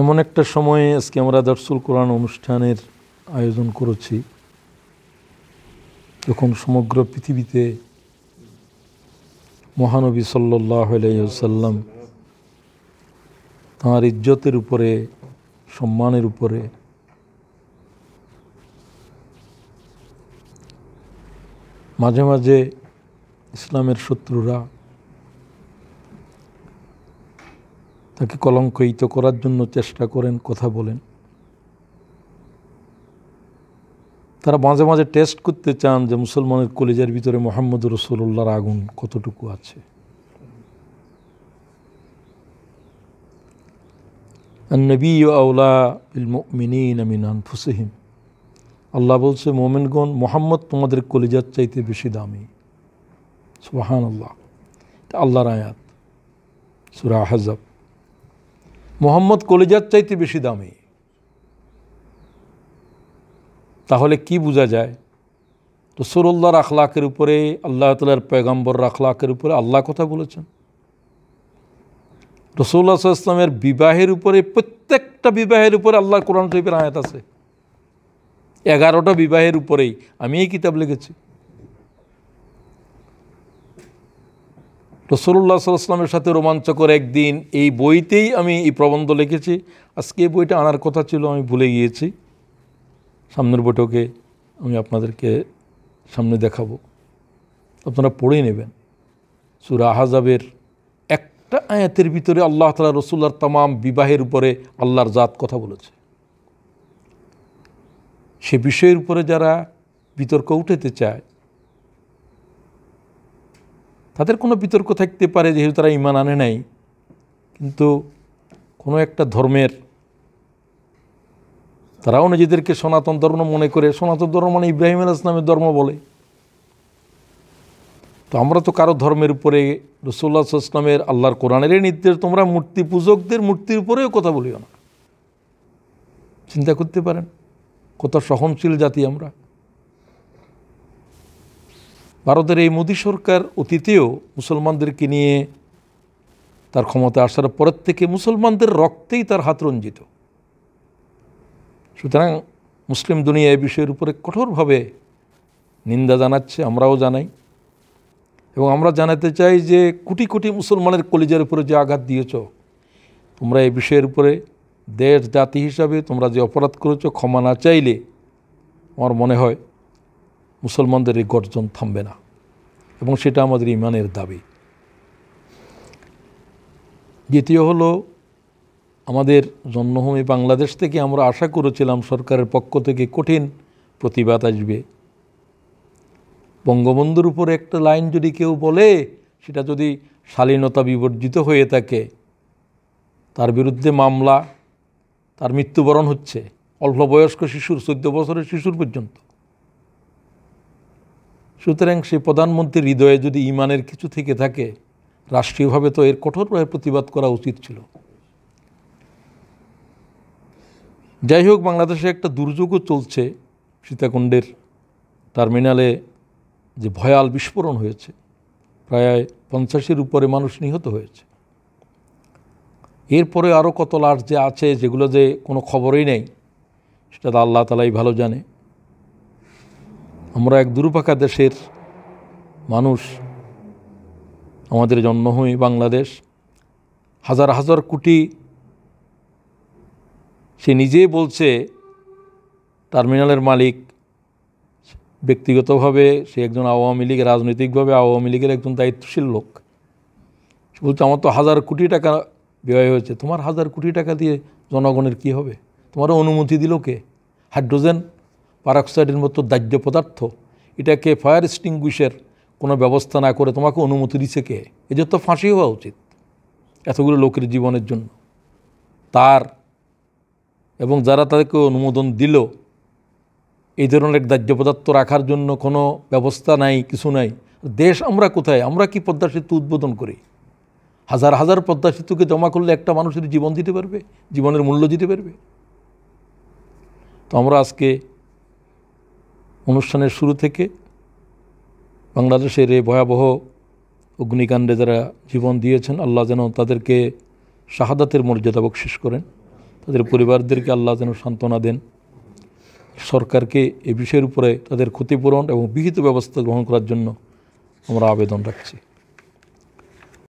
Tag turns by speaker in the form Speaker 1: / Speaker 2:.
Speaker 1: এমন একটা সময়ে আজকে আমরা দর্শুল কোরআন অনুষ্ঠানের আয়োজন করেছি যখন সমগ্র পৃথিবীতে মহানবী সাল্লাহ তাঁর ইজ্জতের উপরে সম্মানের উপরে মাঝে মাঝে ইসলামের শত্রুরা তাকে কলঙ্কিত করার জন্য চেষ্টা করেন কথা বলেন তারা মাঝে মাঝে টেস্ট করতে চান যে মুসলমানের কলেজের ভিতরে মোহাম্মদ রসুল্লাহর আগুন কতটুকু আছে নবী আউলা আল্লাহ বলছে মোমেনগণ মোহাম্মদ তোমাদের কলিজার চাইতে বেশি দামি সুবাহান আল্লাহ আল্লাহর আয়াত সুরা হজব মোহাম্মদ কলিজার চাইতে বেশি দামি তাহলে কি বোঝা যায় তো সুরল্লাহর আখলাকের উপরে আল্লাহ তালার পেগম্বর আখলাকের উপরে আল্লাহ কথা বলেছেন রসৌল্লা ইসলামের বিবাহের উপরে প্রত্যেকটা বিবাহের উপরে আল্লাহ কোরআন শরীফের আয়াত আছে এগারোটা বিবাহের উপরেই আমি এই কিতাব লিখেছি রসুল্লাহ সাল্লামের সাথে রোমাঞ্চকর একদিন এই বইতেই আমি এই প্রবন্ধ লিখেছি আজকে এই বইটা আনার কথা ছিল আমি ভুলে গিয়েছি সামনের বৈঠকে আমি আপনাদেরকে সামনে দেখাবো আপনারা পড়ে নেবেন সুরা আহাজাবের একটা আয়াতের ভিতরে আল্লাহ তালা রসুল্লার তামাম বিবাহের উপরে আল্লাহর জাত কথা বলেছে সে বিষয়ের উপরে যারা বিতর্ক উঠেতে চায় তাদের কোনো বিতর্ক থাকতে পারে যেহেতু তারা ইমান আনে নাই কিন্তু কোনো একটা ধর্মের তারাও নিজেদেরকে সনাতন ধর্ম মনে করে সনাতন ধর্ম মানে ইব্রাহিম আল ইসলামের ধর্ম বলে তো আমরা তো কারো ধর্মের উপরে রসোল্লা ইসলামের আল্লাহর কোরআনেরই নির্দেশ তোমরা মূর্তি পূজকদের মূর্তির উপরেও কথা বলিও না চিন্তা করতে পারেন কত সহনশীল জাতি আমরা ভারতের এই মোদী সরকার অতীতেও মুসলমানদেরকে নিয়ে তার ক্ষমতা আসার পরের থেকে মুসলমানদের রক্তেই তার হাত রঞ্জিত সুতরাং মুসলিম দুনিয়া এই বিষয়ের উপরে কঠোরভাবে নিন্দা জানাচ্ছে আমরাও জানাই এবং আমরা জানাতে চাই যে কোটি কোটি মুসলমানের কলিজার উপরে যে আঘাত দিয়েছ তোমরা এই বিষয়ের উপরে দেশ জাতি হিসাবে তোমরা যে অপরাধ করেছ ক্ষমা না চাইলে আমার মনে হয় মুসলমানদের এই গর্জন থামবে না এবং সেটা আমাদের ইমানের দাবি দ্বিতীয় হলো আমাদের জন্মভূমি বাংলাদেশ থেকে আমরা আশা করেছিলাম সরকারের পক্ষ থেকে কঠিন প্রতিবাদ আসবে বঙ্গবন্ধুর উপরে একটা লাইন যদি কেউ বলে সেটা যদি শালীনতা বিবর্জিত হয়ে থাকে তার বিরুদ্ধে মামলা তার মৃত্যুবরণ হচ্ছে অল্প বয়স্ক শিশুর চোদ্দ বছরের শিশুর পর্যন্ত সুতরাং সে প্রধানমন্ত্রীর হৃদয়ে যদি ইমানের কিছু থেকে থাকে রাষ্ট্রীয়ভাবে তো এর কঠোরভাবে প্রতিবাদ করা উচিত ছিল যাই হোক বাংলাদেশে একটা দুর্যোগও চলছে সীতাকুণ্ডের টার্মিনালে যে ভয়াল বিস্ফোরণ হয়েছে প্রায় পঞ্চাশের উপরে মানুষ নিহত হয়েছে এরপরে আরও কত লাশ যে আছে যেগুলো যে কোনো খবরই নেই সেটা তো আল্লাহ তালাই ভালো জানে আমরা এক দুরুপাকা দেশের মানুষ আমাদের জন্মভূমি বাংলাদেশ হাজার হাজার কোটি সে নিজেই বলছে টার্মিনালের মালিক ব্যক্তিগতভাবে সে একজন আওয়ামী লীগ রাজনৈতিকভাবে আওয়ামী লীগের একজন দায়িত্বশীল লোক সে বলছে আমার তো হাজার কোটি টাকা ব্যয় হয়েছে তোমার হাজার কোটি টাকা দিয়ে জনগণের কি হবে তোমারও অনুমতি দিল কে হাইড্রোজেন পারাক্সাইডের মতো দাহ্য পদার্থ এটাকে ফায়ার এক্সটিংগুইশের কোনো ব্যবস্থা না করে তোমাকে অনুমতি দিছে কে এদের তো ফাঁসি হওয়া উচিত এতগুলো লোকের জীবনের জন্য তার এবং যারা তাদেরকে অনুমোদন দিল এই ধরনের দাহ্য পদার্থ রাখার জন্য কোনো ব্যবস্থা নাই কিছু নাই দেশ আমরা কোথায় আমরা কি পদ্মা সেতু উদ্বোধন করি হাজার হাজার পদ্মা সেতুকে জমা করলে একটা মানুষের জীবন দিতে পারবে জীবনের মূল্য দিতে পারবে তো আমরা আজকে অনুষ্ঠানের শুরু থেকে বাংলাদেশের এই ভয়াবহ অগ্নিকাণ্ডে যারা জীবন দিয়েছেন আল্লাহ যেন তাদেরকে শাহাদাতের মর্যাদা বকশিস করেন তাদের পরিবারদেরকে আল্লাহ যেন সান্ত্বনা দেন সরকারকে এ বিষয়ের উপরে তাদের ক্ষতিপূরণ এবং বিহিত ব্যবস্থা গ্রহণ করার জন্য আমরা আবেদন রাখছি